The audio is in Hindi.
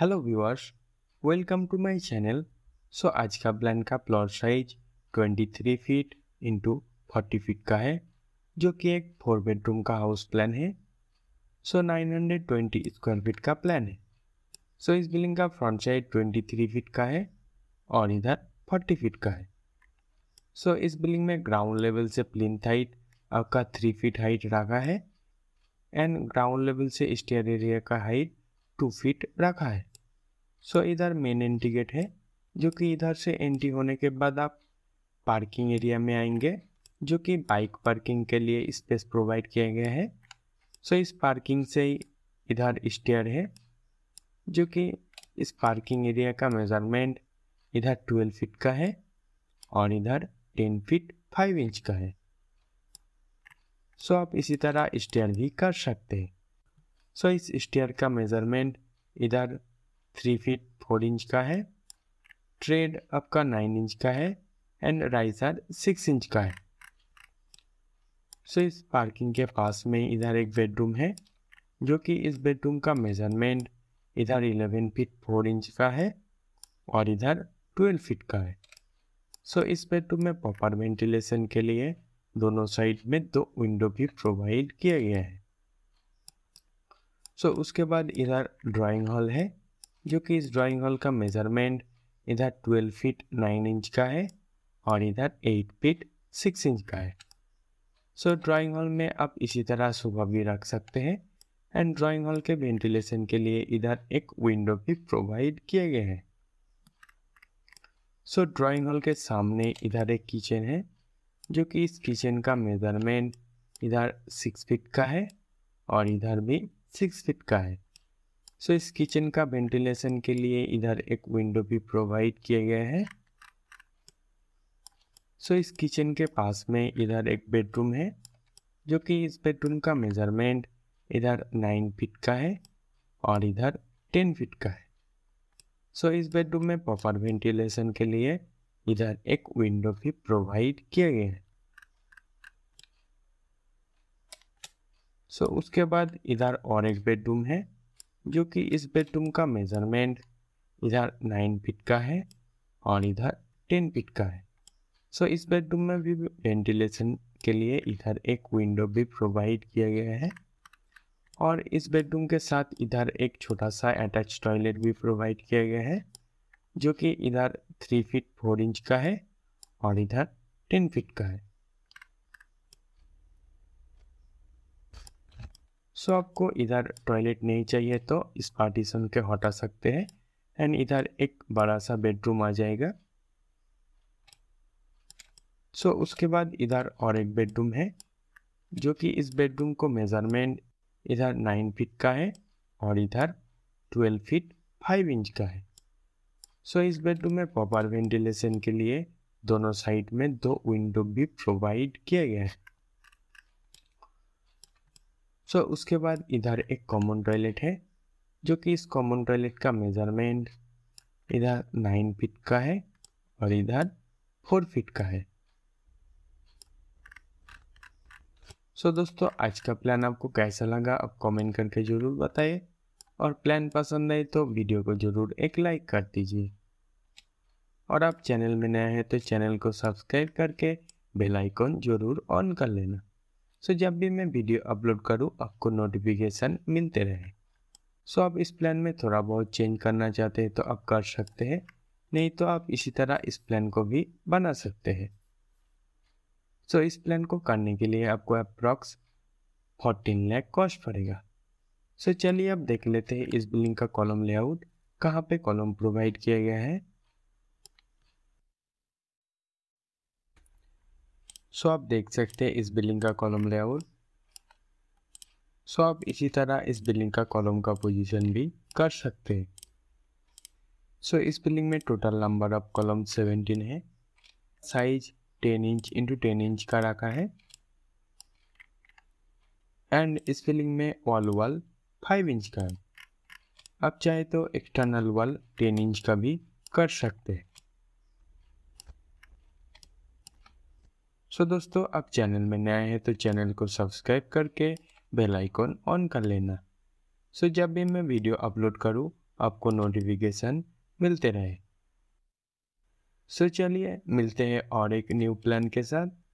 hello viewers welcome to my channel so आज का प्लान का plot size 23 feet into forty feet का है जो कि एक फोर बेडरूम का हाउस प्लान है सो 920 स्क्वायर फीट का प्लान है सो so, इस बिल्डिंग का फ्रंट साइड 23 फीट का है और इधर 40 फीट का है सो so, इस बिल्डिंग में ग्राउंड लेवल से प्लिन हाइट आपका थ्री फीट हाइट रखा है एंड ग्राउंड लेवल से स्टेयर एरिया का हाइट टू फीट रखा है सो so, इधर मेन एंट्री गेट है जो कि इधर से एंट्री होने के बाद आप पार्किंग एरिया में आएंगे जो कि बाइक पार्किंग के लिए स्पेस प्रोवाइड किया गया है सो so, इस पार्किंग से ही इधर स्टेयर है जो कि इस पार्किंग एरिया का मेज़रमेंट इधर ट्वेल्व फीट का है और इधर टेन फीट फाइव इंच का है सो so, आप इसी तरह स्टेयर भी कर सकते हैं सो इस स्टेयर का मेज़रमेंट इधर थ्री फीट फोर इंच का है ट्रेड आपका नाइन इंच का है एंड राइसर सिक्स इंच का है सो इस पार्किंग के पास में इधर एक बेडरूम है जो कि इस बेडरूम का मेज़रमेंट इधर इलेवन फीट फोर इंच का है और इधर ट्वेल्व फीट का है सो इस बेडरूम में प्रॉपर वेंटिलेशन के लिए दोनों साइड में दो विंडो भी प्रोवाइड किया गया है सो so, उसके बाद इधर ड्राइंग हॉल है जो कि इस ड्राइंग हॉल का मेज़रमेंट इधर ट्वेल्व फीट नाइन इंच का है और इधर एट फीट सिक्स इंच का है सो so, ड्राइंग हॉल में आप इसी तरह सुबह भी रख सकते हैं एंड ड्राइंग हॉल के वेंटिलेशन के लिए इधर एक विंडो भी प्रोवाइड किए गए हैं सो ड्राइंग हॉल के सामने इधर एक किचन है जो कि इस किचन का मेज़रमेंट इधर सिक्स फीट का है और इधर भी सिक्स फिट का है सो so, इस किचन का वेंटिलेशन के लिए इधर एक विंडो भी प्रोवाइड किया गया है सो so, इस किचन के पास में इधर एक बेडरूम है जो कि इस बेडरूम का मेज़रमेंट इधर नाइन फिट का है और इधर टेन फिट का है सो so, इस बेडरूम में प्रॉपर वेंटिलेशन के लिए इधर एक विंडो भी प्रोवाइड किया गया है सो so, उसके बाद इधर और एक बेडरूम है जो कि इस बेडरूम का मेज़रमेंट इधर नाइन फिट का है और इधर टेन फिट का है सो so, इस बेडरूम में भी वेंटिलेशन के लिए इधर एक विंडो भी प्रोवाइड किया गया है और इस बेडरूम के साथ इधर एक छोटा सा अटैच टॉयलेट भी प्रोवाइड किया गया है जो कि इधर थ्री फिट फोर इंच का है और इधर टेन फिट का है सो तो so, आपको इधर टॉयलेट नहीं चाहिए तो इस पार्टीशन के हटा सकते हैं एंड इधर एक बड़ा सा बेडरूम आ जाएगा सो so, उसके बाद इधर और एक बेडरूम है जो कि इस बेडरूम को मेज़रमेंट इधर नाइन फीट का है और इधर ट्वेल्व फीट फाइव इंच का है सो so, इस बेडरूम में प्रॉपर वेंटिलेशन के लिए दोनों साइड में दो विंडो भी प्रोवाइड किया गया है सो so, उसके बाद इधर एक कॉमन टॉयलेट है जो कि इस कॉमन टॉयलेट का मेज़रमेंट इधर नाइन फिट का है और इधर फोर फिट का है सो so, दोस्तों आज का प्लान आपको कैसा लगा आप कमेंट करके ज़रूर बताइए और प्लान पसंद आए तो वीडियो को ज़रूर एक लाइक कर दीजिए और आप चैनल में नए हैं तो चैनल को सब्सक्राइब करके बेल आइकन ज़रूर ऑन कर लेना सो so, जब भी मैं वीडियो अपलोड करूँ आपको नोटिफिकेशन मिलते रहे सो so, आप इस प्लान में थोड़ा बहुत चेंज करना चाहते हैं तो आप कर सकते हैं नहीं तो आप इसी तरह इस प्लान को भी बना सकते हैं सो so, इस प्लान को करने के लिए आपको अप्रॉक्स फोर्टीन लैख कॉस्ट पड़ेगा सो so, चलिए अब देख लेते हैं इस बिलिंग का कॉलम लेआउट कहाँ पे कॉलम प्रोवाइड किया गया है सो आप देख सकते हैं इस बिल्डिंग का कॉलम लेआउट सो आप इसी तरह इस बिल्डिंग का कॉलम का पोजीशन भी कर सकते हैं सो इस बिल्डिंग में total number of column seventeen है size ten inch into ten inch का रखा है एंड इस बिल्डिंग में वॉल वॉल फाइव इंच का है आप चाहे तो एक्सटर्नल वॉल टेन इंच का भी कर सकते हैं सो so दोस्तों आप चैनल में नए हैं तो चैनल को सब्सक्राइब करके बेल आइकॉन ऑन कर लेना सो so जब भी मैं वीडियो अपलोड करूँ आपको नोटिफिकेशन मिलते रहे सो so चलिए मिलते हैं और एक न्यू प्लान के साथ